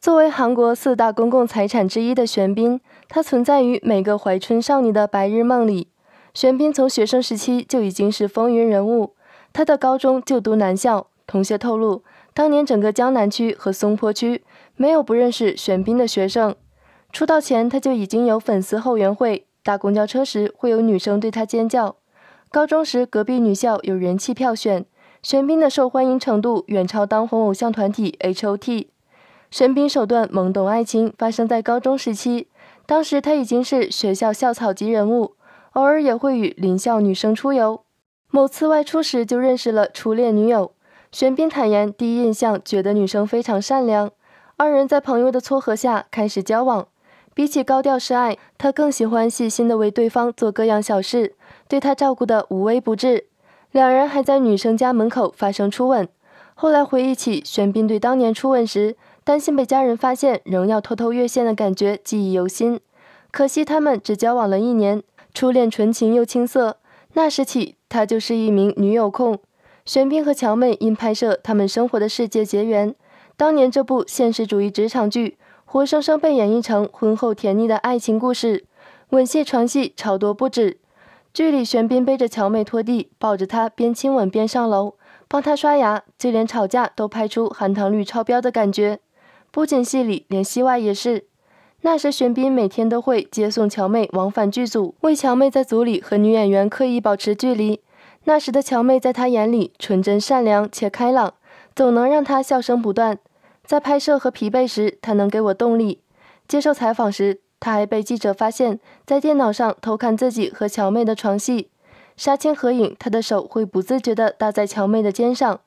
作为韩国四大公共财产之一的玄彬，他存在于每个怀春少女的白日梦里。玄彬从学生时期就已经是风云人物，他的高中就读南校，同学透露，当年整个江南区和松坡区没有不认识玄彬的学生。出道前他就已经有粉丝后援会，搭公交车时会有女生对他尖叫。高中时隔壁女校有人气票选，玄彬的受欢迎程度远超当红偶像团体 H.O.T。玄彬手段懵懂爱情发生在高中时期，当时他已经是学校校草级人物，偶尔也会与邻校女生出游。某次外出时就认识了初恋女友。玄彬坦言，第一印象觉得女生非常善良，二人在朋友的撮合下开始交往。比起高调示爱，他更喜欢细心的为对方做各样小事，对她照顾的无微不至。两人还在女生家门口发生初吻。后来回忆起玄彬对当年初吻时。担心被家人发现，仍要偷偷越线的感觉记忆犹新。可惜他们只交往了一年，初恋纯情又青涩。那时起，他就是一名女友控。玄彬和乔妹因拍摄他们生活的世界结缘。当年这部现实主义职场剧，活生生被演绎成婚后甜蜜的爱情故事，吻戏床戏超多不止。剧里玄彬背着乔妹拖地，抱着她边亲吻边上楼，帮她刷牙，就连吵架都拍出含糖率超标的感觉。不仅戏里，连戏外也是。那时，玄彬每天都会接送乔妹往返剧组，为乔妹在组里和女演员刻意保持距离。那时的乔妹在他眼里纯真善良且开朗，总能让他笑声不断。在拍摄和疲惫时，他能给我动力。接受采访时，他还被记者发现，在电脑上偷看自己和乔妹的床戏。杀青合影，他的手会不自觉地搭在乔妹的肩上。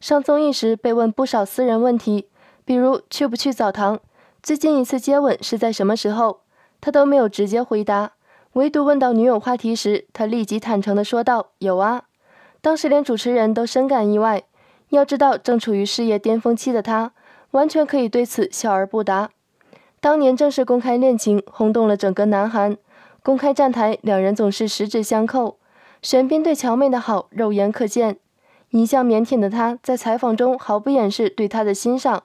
上综艺时，被问不少私人问题。比如去不去澡堂，最近一次接吻是在什么时候？他都没有直接回答，唯独问到女友话题时，他立即坦诚的说道：“有啊。”当时连主持人都深感意外，要知道正处于事业巅峰期的他，完全可以对此笑而不答。当年正式公开恋情，轰动了整个南韩。公开站台，两人总是十指相扣，玄彬对乔妹的好肉眼可见。一向腼腆的他在采访中毫不掩饰对她的欣赏。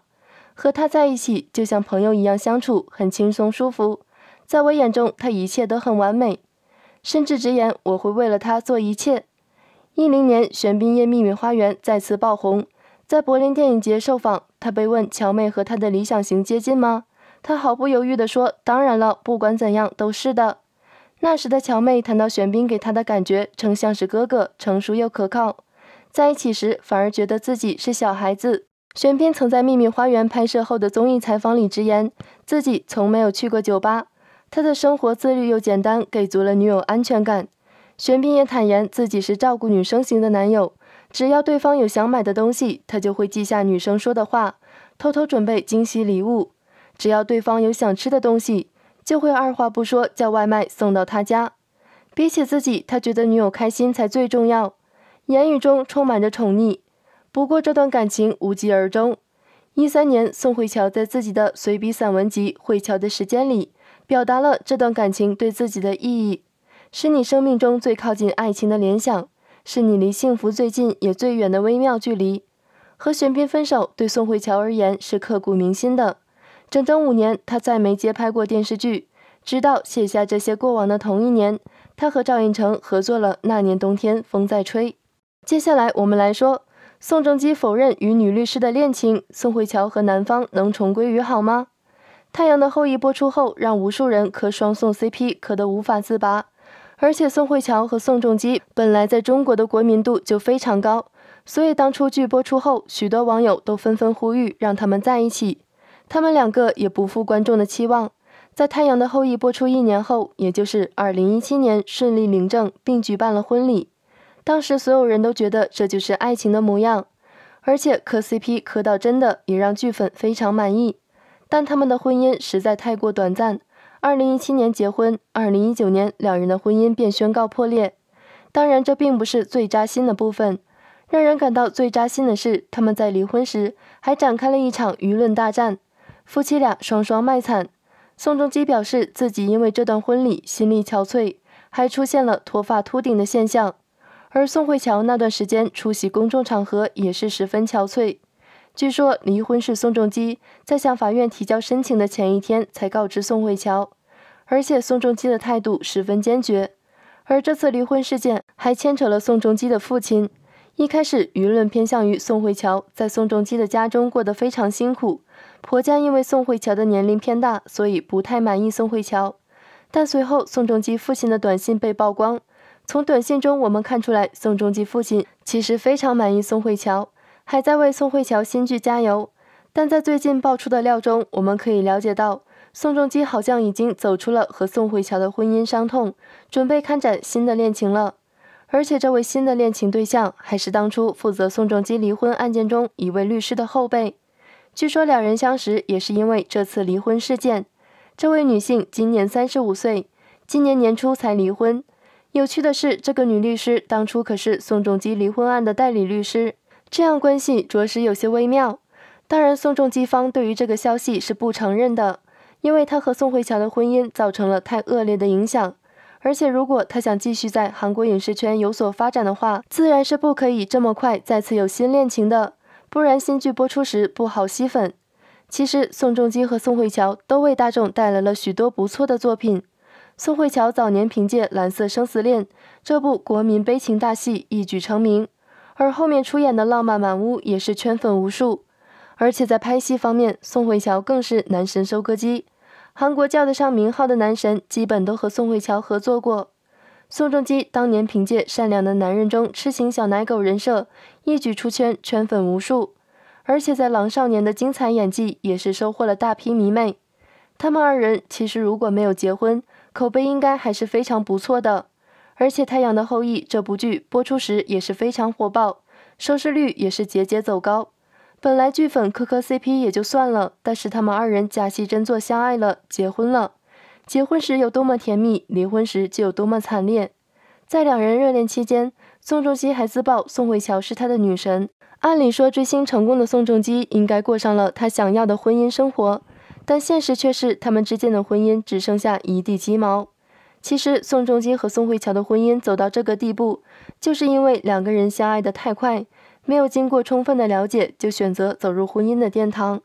和他在一起就像朋友一样相处，很轻松舒服。在我眼中，他一切都很完美，甚至直言我会为了他做一切。一零年，玄彬夜秘密花园》再次爆红，在柏林电影节受访，他被问乔妹和他的理想型接近吗？他毫不犹豫地说：“当然了，不管怎样都是的。”那时的乔妹谈到玄彬给她的感觉，称像是哥哥，成熟又可靠。在一起时，反而觉得自己是小孩子。玄彬曾在《秘密花园》拍摄后的综艺采访里直言，自己从没有去过酒吧。他的生活自律又简单，给足了女友安全感。玄彬也坦言自己是照顾女生型的男友，只要对方有想买的东西，他就会记下女生说的话，偷偷准备惊喜礼物；只要对方有想吃的东西，就会二话不说叫外卖送到他家。比起自己，他觉得女友开心才最重要，言语中充满着宠溺。不过这段感情无疾而终。一三年，宋慧乔在自己的随笔散文集《慧乔的时间》里，表达了这段感情对自己的意义：，是你生命中最靠近爱情的联想，是你离幸福最近也最远的微妙距离。和玄彬分手对宋慧乔而言是刻骨铭心的，整整五年，她再没接拍过电视剧，直到写下这些过往的同一年，她和赵寅成合作了《那年冬天风在吹》。接下来我们来说。宋仲基否认与女律师的恋情，宋慧乔和男方能重归于好吗？《太阳的后裔》播出后，让无数人磕双宋 CP，磕得无法自拔。而且宋慧乔和宋仲基本来在中国的国民度就非常高，所以当初剧播出后，许多网友都纷纷呼吁让他们在一起。他们两个也不负观众的期望，在《太阳的后裔》播出一年后，也就是2017年，顺利领证并举办了婚礼。当时所有人都觉得这就是爱情的模样，而且磕 CP 磕到真的也让剧粉非常满意。但他们的婚姻实在太过短暂，二零一七年结婚，二零一九年两人的婚姻便宣告破裂。当然，这并不是最扎心的部分，让人感到最扎心的是，他们在离婚时还展开了一场舆论大战，夫妻俩双双卖惨。宋仲基表示自己因为这段婚礼心力憔悴，还出现了脱发秃顶的现象。而宋慧乔那段时间出席公众场合也是十分憔悴。据说离婚是宋仲基在向法院提交申请的前一天才告知宋慧乔，而且宋仲基的态度十分坚决。而这次离婚事件还牵扯了宋仲基的父亲。一开始舆论偏向于宋慧乔，在宋仲基的家中过得非常辛苦，婆家因为宋慧乔的年龄偏大，所以不太满意宋慧乔。但随后宋仲基父亲的短信被曝光。从短信中，我们看出来宋仲基父亲其实非常满意宋慧乔，还在为宋慧乔新剧加油。但在最近爆出的料中，我们可以了解到，宋仲基好像已经走出了和宋慧乔的婚姻伤痛，准备开展新的恋情了。而且，这位新的恋情对象还是当初负责宋仲基离婚案件中一位律师的后辈。据说两人相识也是因为这次离婚事件。这位女性今年三十五岁，今年年初才离婚。有趣的是，这个女律师当初可是宋仲基离婚案的代理律师，这样关系着实有些微妙。当然，宋仲基方对于这个消息是不承认的，因为他和宋慧乔的婚姻造成了太恶劣的影响。而且，如果他想继续在韩国影视圈有所发展的话，自然是不可以这么快再次有新恋情的，不然新剧播出时不好吸粉。其实，宋仲基和宋慧乔都为大众带来了许多不错的作品。宋慧乔早年凭借《蓝色生死恋》这部国民悲情大戏一举成名，而后面出演的《浪漫满屋》也是圈粉无数。而且在拍戏方面，宋慧乔更是男神收割机。韩国叫得上名号的男神基本都和宋慧乔合作过。宋仲基当年凭借《善良的男人》中痴情小奶狗人设一举出圈，圈粉无数。而且在《狼少年》的精彩演技也是收获了大批迷妹。他们二人其实如果没有结婚，口碑应该还是非常不错的，而且《太阳的后裔》这部剧播出时也是非常火爆，收视率也是节节走高。本来剧粉磕磕 CP 也就算了，但是他们二人假戏真做，相爱了，结婚了。结婚时有多么甜蜜，离婚时就有多么惨烈。在两人热恋期间，宋仲基还自曝宋慧乔是他的女神。按理说，追星成功的宋仲基应该过上了他想要的婚姻生活。但现实却是，他们之间的婚姻只剩下一地鸡毛。其实，宋仲基和宋慧乔的婚姻走到这个地步，就是因为两个人相爱得太快，没有经过充分的了解就选择走入婚姻的殿堂。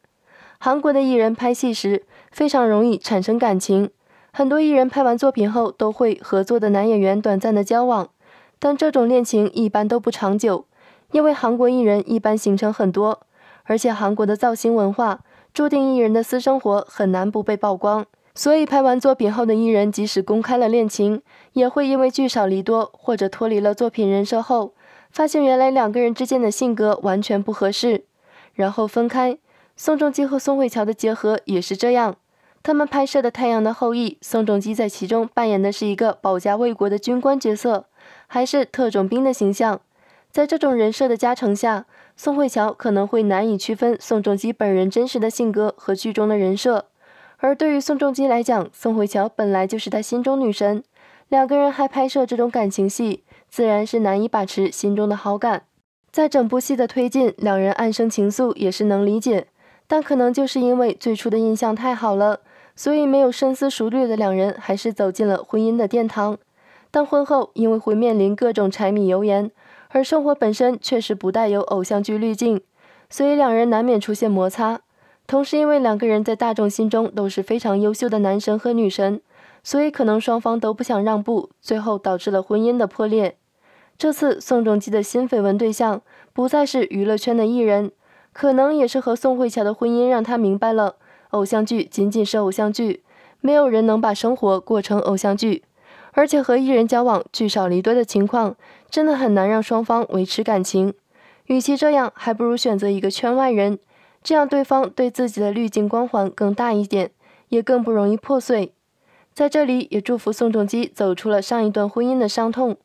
韩国的艺人拍戏时非常容易产生感情，很多艺人拍完作品后都会合作的男演员短暂的交往，但这种恋情一般都不长久，因为韩国艺人一般行程很多，而且韩国的造星文化。注定艺人的私生活很难不被曝光，所以拍完作品后的艺人，即使公开了恋情，也会因为聚少离多，或者脱离了作品人设后，发现原来两个人之间的性格完全不合适，然后分开。宋仲基和宋慧乔的结合也是这样，他们拍摄的《太阳的后裔》，宋仲基在其中扮演的是一个保家卫国的军官角色，还是特种兵的形象，在这种人设的加成下。宋慧乔可能会难以区分宋仲基本人真实的性格和剧中的人设，而对于宋仲基来讲，宋慧乔本来就是他心中女神，两个人还拍摄这种感情戏，自然是难以把持心中的好感。在整部戏的推进，两人暗生情愫也是能理解，但可能就是因为最初的印象太好了，所以没有深思熟虑的两人还是走进了婚姻的殿堂。但婚后，因为会面临各种柴米油盐。而生活本身确实不带有偶像剧滤镜，所以两人难免出现摩擦。同时，因为两个人在大众心中都是非常优秀的男神和女神，所以可能双方都不想让步，最后导致了婚姻的破裂。这次宋仲基的新绯闻对象不再是娱乐圈的艺人，可能也是和宋慧乔的婚姻让他明白了，偶像剧仅仅是偶像剧，没有人能把生活过成偶像剧。而且和艺人交往聚少离多的情况，真的很难让双方维持感情。与其这样，还不如选择一个圈外人，这样对方对自己的滤镜光环更大一点，也更不容易破碎。在这里也祝福宋仲基走出了上一段婚姻的伤痛。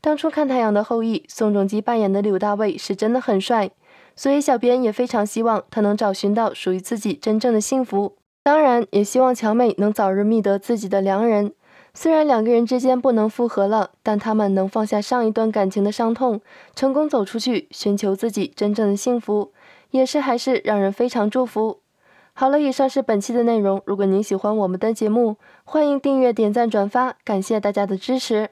当初看《太阳的后裔》，宋仲基扮演的柳大卫是真的很帅，所以小编也非常希望他能找寻到属于自己真正的幸福。当然，也希望乔妹能早日觅得自己的良人。虽然两个人之间不能复合了，但他们能放下上一段感情的伤痛，成功走出去，寻求自己真正的幸福，也是还是让人非常祝福。好了，以上是本期的内容。如果您喜欢我们的节目，欢迎订阅、点赞、转发，感谢大家的支持。